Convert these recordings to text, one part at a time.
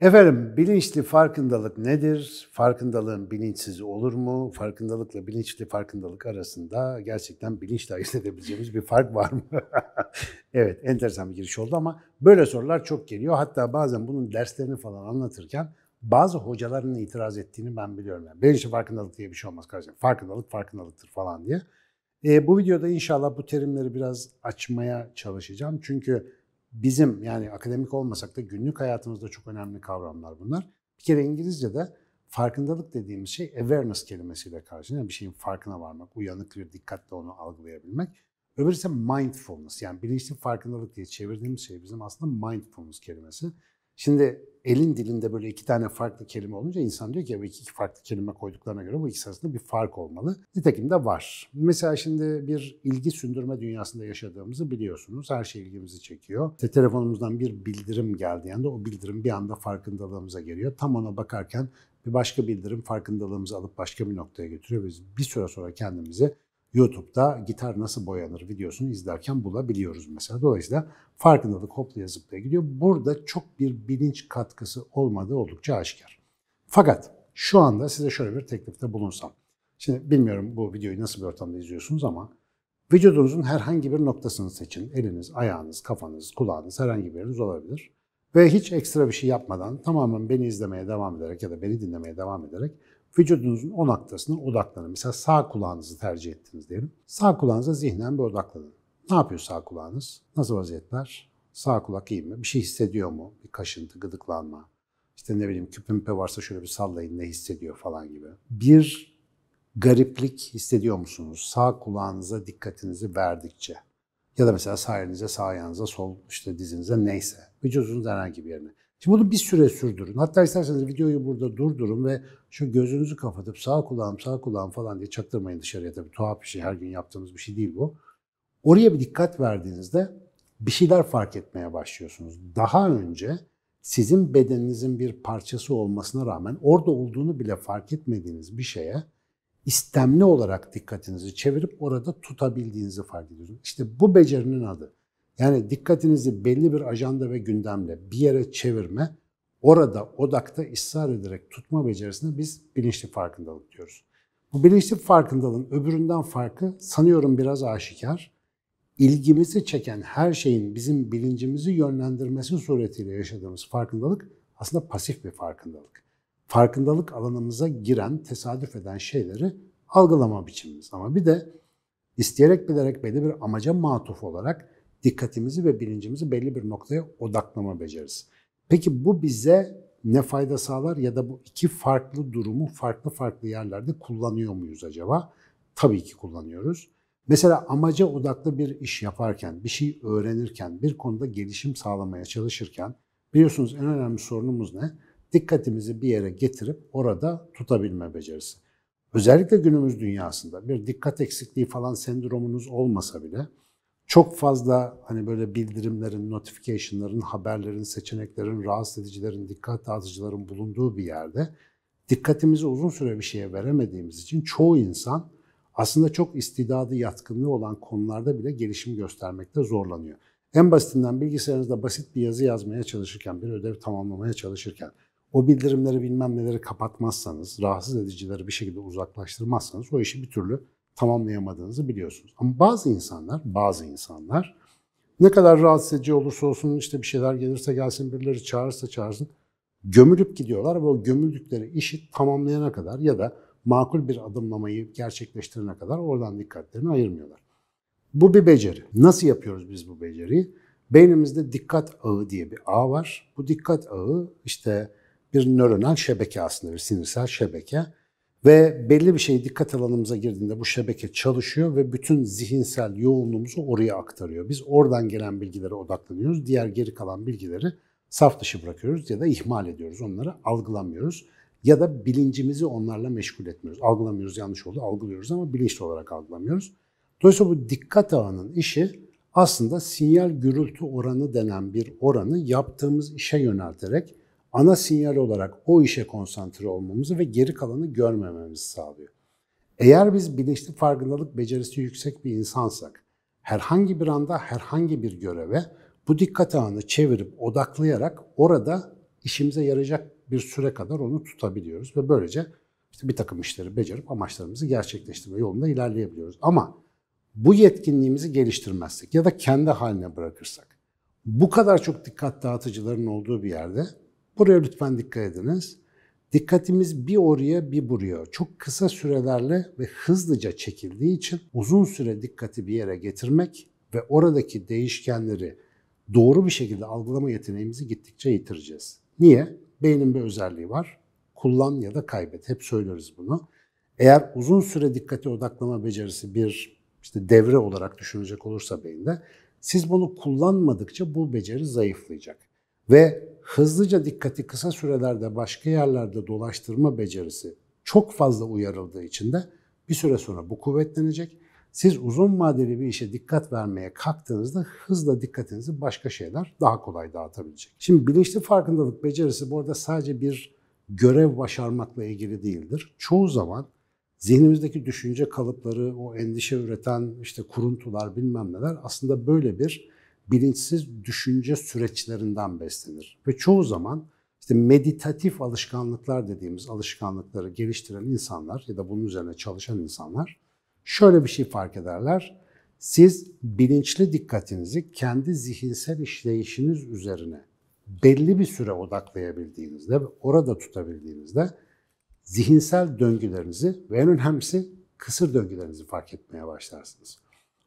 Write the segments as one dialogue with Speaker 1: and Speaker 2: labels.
Speaker 1: Efendim bilinçli farkındalık nedir? Farkındalığın bilinçsiz olur mu? Farkındalıkla bilinçli farkındalık arasında gerçekten bilinçle ayırt edebileceğimiz bir fark var mı? evet enteresan bir giriş oldu ama böyle sorular çok geliyor. Hatta bazen bunun derslerini falan anlatırken bazı hocaların itiraz ettiğini ben biliyorum. Yani bilinçli farkındalık diye bir şey olmaz kardeşim. Farkındalık farkındalıktır falan diye. E, bu videoda inşallah bu terimleri biraz açmaya çalışacağım. Çünkü bizim yani akademik olmasak da günlük hayatımızda çok önemli kavramlar bunlar. Bir kere İngilizce'de farkındalık dediğimiz şey awareness kelimesiyle karşılıyor. Bir şeyin farkına varmak, uyanık bir dikkatle onu algılayabilmek. Öbürü ise mindfulness yani bilinçli farkındalık diye çevirdiğimiz şey bizim aslında mindfulness kelimesi. Şimdi elin dilinde böyle iki tane farklı kelime olunca insan diyor ki ya bu iki farklı kelime koyduklarına göre bu ikisi arasında bir fark olmalı. Nitekim de var. Mesela şimdi bir ilgi sündürme dünyasında yaşadığımızı biliyorsunuz. Her şey ilgimizi çekiyor. İşte telefonumuzdan bir bildirim geldi yani o bildirim bir anda farkındalığımıza geliyor. Tam ona bakarken bir başka bildirim farkındalığımızı alıp başka bir noktaya götürüyor. Biz bir süre sonra kendimizi YouTube'da gitar nasıl boyanır videosunu izlerken bulabiliyoruz mesela. Dolayısıyla farkındalık hoplaya zıplaya gidiyor. Burada çok bir bilinç katkısı olmadığı oldukça aşikar. Fakat şu anda size şöyle bir teklifte bulunsam. Şimdi bilmiyorum bu videoyu nasıl bir ortamda izliyorsunuz ama vücudunuzun herhangi bir noktasını seçin. Eliniz, ayağınız, kafanız, kulağınız herhangi bir yeriniz olabilir. Ve hiç ekstra bir şey yapmadan tamamen beni izlemeye devam ederek ya da beni dinlemeye devam ederek vücudunuzun o noktasına odaklanın. Mesela sağ kulağınızı tercih ettiniz diyelim. Sağ kulağınıza zihnen bir odaklanın. Ne yapıyor sağ kulağınız? Nasıl vaziyetler? Sağ kulak iyi mi? Bir şey hissediyor mu? Bir kaşıntı, gıdıklanma. İşte ne bileyim küpümpe varsa şöyle bir sallayın ne hissediyor falan gibi. Bir gariplik hissediyor musunuz? Sağ kulağınıza dikkatinizi verdikçe. Ya da mesela sağ elinize, sağ ayağınıza, sol işte dizinize neyse. Vücudunuz herhangi bir yerine. Şimdi bunu bir süre sürdürün. Hatta isterseniz videoyu burada durdurun ve şu gözünüzü kapatıp sağ kulağım sağ kulağım falan diye çaktırmayın dışarıya. Tabii tuhaf bir şey her gün yaptığımız bir şey değil bu. Oraya bir dikkat verdiğinizde bir şeyler fark etmeye başlıyorsunuz. Daha önce sizin bedeninizin bir parçası olmasına rağmen orada olduğunu bile fark etmediğiniz bir şeye istemli olarak dikkatinizi çevirip orada tutabildiğinizi fark ediyorsunuz. İşte bu becerinin adı. Yani dikkatinizi belli bir ajanda ve gündemle bir yere çevirme, orada odakta ısrar ederek tutma becerisine biz bilinçli farkındalık diyoruz. Bu bilinçli farkındalığın öbüründen farkı sanıyorum biraz aşikar. İlgimizi çeken her şeyin bizim bilincimizi yönlendirmesi suretiyle yaşadığımız farkındalık aslında pasif bir farkındalık. Farkındalık alanımıza giren, tesadüf eden şeyleri algılama biçimimiz. Ama bir de isteyerek bilerek belli bir amaca matuf olarak dikkatimizi ve bilincimizi belli bir noktaya odaklama becerisi. Peki bu bize ne fayda sağlar ya da bu iki farklı durumu farklı farklı yerlerde kullanıyor muyuz acaba? Tabii ki kullanıyoruz. Mesela amaca odaklı bir iş yaparken, bir şey öğrenirken, bir konuda gelişim sağlamaya çalışırken biliyorsunuz en önemli sorunumuz ne? Dikkatimizi bir yere getirip orada tutabilme becerisi. Özellikle günümüz dünyasında bir dikkat eksikliği falan sendromunuz olmasa bile çok fazla hani böyle bildirimlerin, notification'ların, haberlerin, seçeneklerin, rahatsız edicilerin, dikkat dağıtıcıların bulunduğu bir yerde dikkatimizi uzun süre bir şeye veremediğimiz için çoğu insan aslında çok istidadı, yatkınlığı olan konularda bile gelişim göstermekte zorlanıyor. En basitinden bilgisayarınızda basit bir yazı yazmaya çalışırken, bir ödev tamamlamaya çalışırken o bildirimleri bilmem neleri kapatmazsanız, rahatsız edicileri bir şekilde uzaklaştırmazsanız o işi bir türlü tamamlayamadığınızı biliyorsunuz. Ama bazı insanlar, bazı insanlar ne kadar rahatsız edici olursa olsun işte bir şeyler gelirse gelsin, birileri çağırırsa çağırsın gömülüp gidiyorlar ve o gömüldükleri işi tamamlayana kadar ya da makul bir adımlamayı gerçekleştirene kadar oradan dikkatlerini ayırmıyorlar. Bu bir beceri. Nasıl yapıyoruz biz bu beceriyi? Beynimizde dikkat ağı diye bir ağ var. Bu dikkat ağı işte bir nöronal şebeke aslında, bir sinirsel şebeke. Ve belli bir şey dikkat alanımıza girdiğinde bu şebeke çalışıyor ve bütün zihinsel yoğunluğumuzu oraya aktarıyor. Biz oradan gelen bilgilere odaklanıyoruz. Diğer geri kalan bilgileri saf dışı bırakıyoruz ya da ihmal ediyoruz. Onları algılamıyoruz ya da bilincimizi onlarla meşgul etmiyoruz. Algılamıyoruz yanlış oldu, algılıyoruz ama bilinçli olarak algılamıyoruz. Dolayısıyla bu dikkat ağının işi aslında sinyal gürültü oranı denen bir oranı yaptığımız işe yönelterek ana sinyal olarak o işe konsantre olmamızı ve geri kalanı görmememizi sağlıyor. Eğer biz bilinçli farkındalık becerisi yüksek bir insansak, herhangi bir anda herhangi bir göreve bu dikkat ağını çevirip odaklayarak orada işimize yarayacak bir süre kadar onu tutabiliyoruz ve böylece işte bir takım işleri becerip amaçlarımızı gerçekleştirme yolunda ilerleyebiliyoruz. Ama bu yetkinliğimizi geliştirmezsek ya da kendi haline bırakırsak, bu kadar çok dikkat dağıtıcıların olduğu bir yerde Buraya lütfen dikkat ediniz. Dikkatimiz bir oraya bir buraya çok kısa sürelerle ve hızlıca çekildiği için uzun süre dikkati bir yere getirmek ve oradaki değişkenleri doğru bir şekilde algılama yeteneğimizi gittikçe yitireceğiz. Niye? Beynin bir özelliği var. Kullan ya da kaybet. Hep söyleriz bunu. Eğer uzun süre dikkati odaklama becerisi bir işte devre olarak düşünecek olursa beyinde siz bunu kullanmadıkça bu beceri zayıflayacak. Ve hızlıca dikkati kısa sürelerde başka yerlerde dolaştırma becerisi çok fazla uyarıldığı için de bir süre sonra bu kuvvetlenecek. Siz uzun vadeli bir işe dikkat vermeye kalktığınızda hızla dikkatinizi başka şeyler daha kolay dağıtabilecek. Şimdi bilinçli farkındalık becerisi bu arada sadece bir görev başarmakla ilgili değildir. Çoğu zaman zihnimizdeki düşünce kalıpları, o endişe üreten işte kuruntular bilmem neler aslında böyle bir bilinçsiz düşünce süreçlerinden beslenir. Ve çoğu zaman işte meditatif alışkanlıklar dediğimiz alışkanlıkları geliştiren insanlar ya da bunun üzerine çalışan insanlar şöyle bir şey fark ederler. Siz bilinçli dikkatinizi kendi zihinsel işleyişiniz üzerine belli bir süre odaklayabildiğinizde ve orada tutabildiğinizde zihinsel döngülerinizi ve en önemlisi kısır döngülerinizi fark etmeye başlarsınız.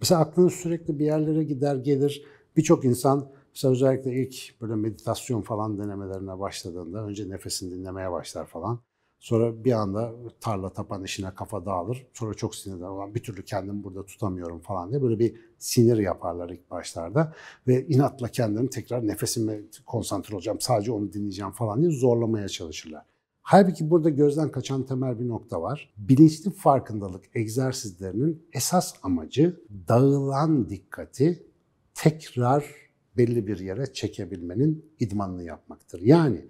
Speaker 1: Mesela aklınız sürekli bir yerlere gider gelir, Birçok insan mesela özellikle ilk böyle meditasyon falan denemelerine başladığında önce nefesini dinlemeye başlar falan. Sonra bir anda tarla tapan işine kafa dağılır. Sonra çok sinirler olan bir türlü kendimi burada tutamıyorum falan diye böyle bir sinir yaparlar ilk başlarda. Ve inatla kendini tekrar nefesime konsantre olacağım, sadece onu dinleyeceğim falan diye zorlamaya çalışırlar. Halbuki burada gözden kaçan temel bir nokta var. Bilinçli farkındalık egzersizlerinin esas amacı dağılan dikkati tekrar belli bir yere çekebilmenin idmanını yapmaktır. Yani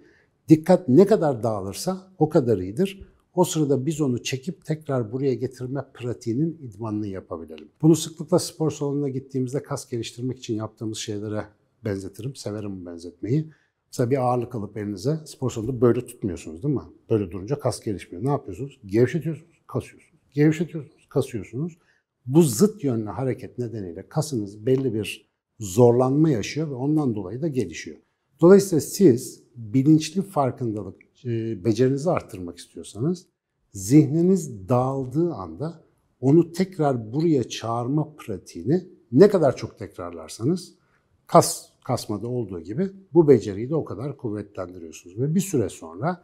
Speaker 1: dikkat ne kadar dağılırsa o kadar iyidir. O sırada biz onu çekip tekrar buraya getirme pratiğinin idmanını yapabilelim. Bunu sıklıkla spor salonuna gittiğimizde kas geliştirmek için yaptığımız şeylere benzetirim. Severim benzetmeyi. Mesela bir ağırlık alıp elinize spor salonunda böyle tutmuyorsunuz değil mi? Böyle durunca kas gelişmiyor. Ne yapıyorsunuz? Gevşetiyorsunuz, kasıyorsunuz. Gevşetiyorsunuz, kasıyorsunuz. Bu zıt yönlü hareket nedeniyle kasınız belli bir zorlanma yaşıyor ve ondan dolayı da gelişiyor. Dolayısıyla siz bilinçli farkındalık e, becerinizi arttırmak istiyorsanız zihniniz dağıldığı anda onu tekrar buraya çağırma pratiğini ne kadar çok tekrarlarsanız kas kasmada olduğu gibi bu beceriyi de o kadar kuvvetlendiriyorsunuz. Ve bir süre sonra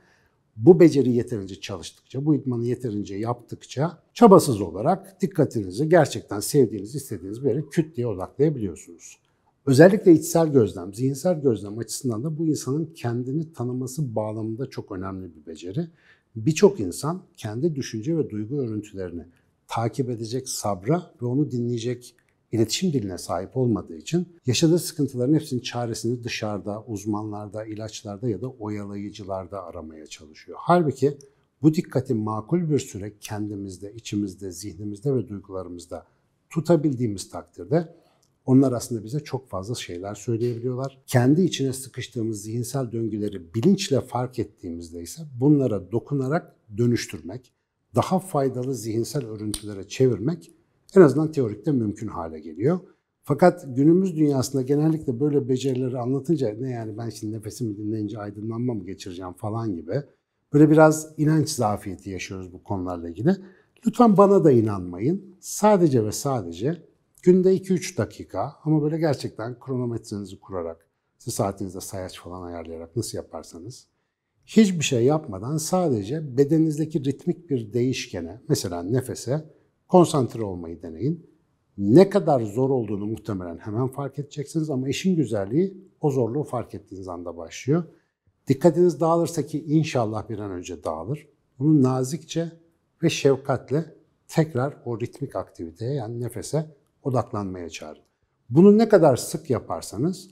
Speaker 1: bu beceri yeterince çalıştıkça, bu idmanı yeterince yaptıkça çabasız olarak dikkatinizi gerçekten sevdiğiniz, istediğiniz bir yere küt diye odaklayabiliyorsunuz. Özellikle içsel gözlem, zihinsel gözlem açısından da bu insanın kendini tanıması bağlamında çok önemli bir beceri. Birçok insan kendi düşünce ve duygu örüntülerini takip edecek sabra ve onu dinleyecek iletişim diline sahip olmadığı için yaşadığı sıkıntıların hepsinin çaresini dışarıda, uzmanlarda, ilaçlarda ya da oyalayıcılarda aramaya çalışıyor. Halbuki bu dikkati makul bir süre kendimizde, içimizde, zihnimizde ve duygularımızda tutabildiğimiz takdirde onlar aslında bize çok fazla şeyler söyleyebiliyorlar. Kendi içine sıkıştığımız zihinsel döngüleri bilinçle fark ettiğimizde ise bunlara dokunarak dönüştürmek, daha faydalı zihinsel örüntülere çevirmek en azından teorikte mümkün hale geliyor. Fakat günümüz dünyasında genellikle böyle becerileri anlatınca ne yani ben şimdi nefesimi dinleyince aydınlanma mı geçireceğim falan gibi böyle biraz inanç zafiyeti yaşıyoruz bu konularla ilgili. Lütfen bana da inanmayın. Sadece ve sadece Günde 2-3 dakika ama böyle gerçekten kronometrenizi kurarak, siz saatinizde sayaç falan ayarlayarak nasıl yaparsanız hiçbir şey yapmadan sadece bedeninizdeki ritmik bir değişkene, mesela nefese konsantre olmayı deneyin. Ne kadar zor olduğunu muhtemelen hemen fark edeceksiniz ama işin güzelliği o zorluğu fark ettiğiniz anda başlıyor. Dikkatiniz dağılırsa ki inşallah bir an önce dağılır. Bunu nazikçe ve şefkatle tekrar o ritmik aktiviteye yani nefese odaklanmaya çağırın. Bunu ne kadar sık yaparsanız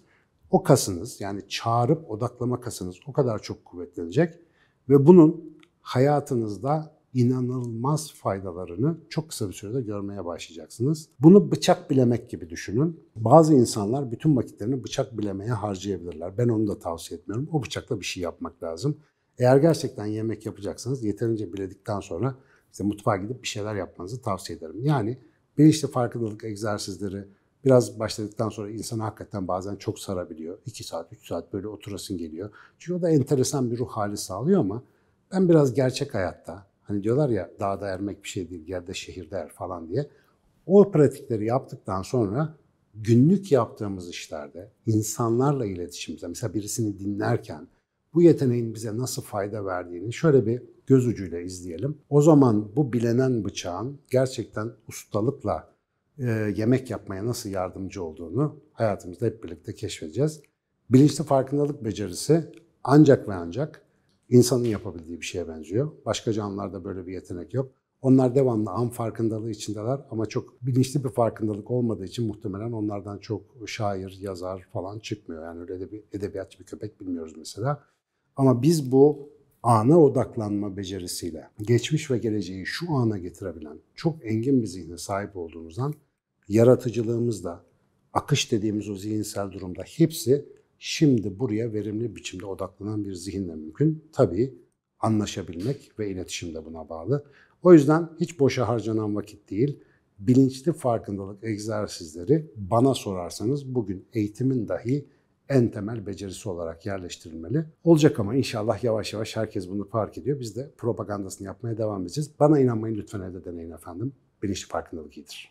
Speaker 1: o kasınız yani çağırıp odaklama kasınız o kadar çok kuvvetlenecek ve bunun hayatınızda inanılmaz faydalarını çok kısa bir sürede görmeye başlayacaksınız. Bunu bıçak bilemek gibi düşünün. Bazı insanlar bütün vakitlerini bıçak bilemeye harcayabilirler. Ben onu da tavsiye etmiyorum. O bıçakla bir şey yapmak lazım. Eğer gerçekten yemek yapacaksanız yeterince biledikten sonra işte mutfağa gidip bir şeyler yapmanızı tavsiye ederim. Yani bilinçli farkındalık egzersizleri biraz başladıktan sonra insan hakikaten bazen çok sarabiliyor. 2 saat, 3 saat böyle oturasın geliyor. Çünkü o da enteresan bir ruh hali sağlıyor ama ben biraz gerçek hayatta hani diyorlar ya dağda ermek bir şey değil, yerde şehirde er falan diye. O pratikleri yaptıktan sonra günlük yaptığımız işlerde insanlarla iletişimde mesela birisini dinlerken bu yeteneğin bize nasıl fayda verdiğini şöyle bir göz ucuyla izleyelim. O zaman bu bilenen bıçağın gerçekten ustalıkla e, yemek yapmaya nasıl yardımcı olduğunu hayatımızda hep birlikte keşfedeceğiz. Bilinçli farkındalık becerisi ancak ve ancak insanın yapabildiği bir şeye benziyor. Başka canlılarda böyle bir yetenek yok. Onlar devamlı an farkındalığı içindeler ama çok bilinçli bir farkındalık olmadığı için muhtemelen onlardan çok şair, yazar falan çıkmıyor. Yani öyle de bir edebiyatçı bir köpek bilmiyoruz mesela. Ama biz bu ana odaklanma becerisiyle geçmiş ve geleceği şu ana getirebilen çok engin bir zihne sahip olduğumuzdan yaratıcılığımızda, akış dediğimiz o zihinsel durumda hepsi şimdi buraya verimli biçimde odaklanan bir zihinle mümkün. Tabii anlaşabilmek ve iletişim de buna bağlı. O yüzden hiç boşa harcanan vakit değil, bilinçli farkındalık egzersizleri bana sorarsanız bugün eğitimin dahi en temel becerisi olarak yerleştirilmeli. Olacak ama inşallah yavaş yavaş herkes bunu fark ediyor. Biz de propagandasını yapmaya devam edeceğiz. Bana inanmayın lütfen evde deneyin efendim. Bilinçli farkındalık iyidir.